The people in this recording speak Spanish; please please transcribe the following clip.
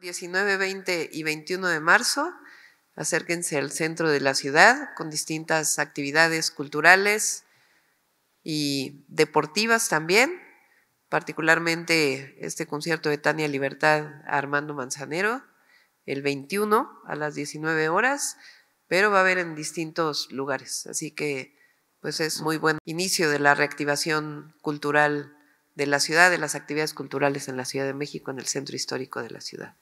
19, 20 y 21 de marzo, acérquense al centro de la ciudad con distintas actividades culturales y deportivas también, particularmente este concierto de Tania Libertad a Armando Manzanero el 21 a las 19 horas, pero va a haber en distintos lugares, así que pues es muy buen inicio de la reactivación cultural de la ciudad, de las actividades culturales en la Ciudad de México, en el centro histórico de la ciudad.